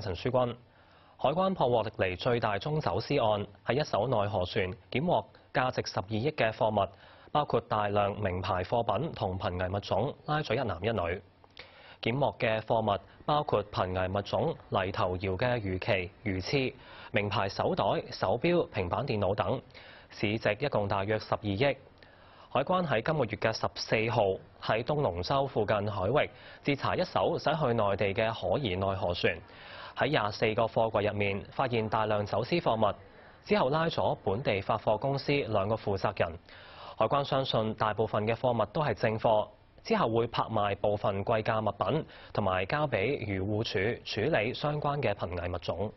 陈書君，海关破获历嚟最大中走私案，系一艘内河船检获价值十二亿嘅货物，包括大量名牌货品同濒危物种，拉咗一男一女。检获嘅货物包括濒危物种泥头摇嘅鱼鳍、鱼翅、名牌手袋、手表、平板电脑等，市值一共大约十二亿。海关喺今个月嘅十四号喺东龙洲附近海域截查一艘驶去内地嘅可疑内河船。喺廿四个货柜入面，发现大量走私货物，之后拉咗本地发货公司两个负责人。海关相信大部分嘅货物都系正货，之后会拍卖部分贵价物品，同埋交俾渔护署处理相关嘅濒危物种。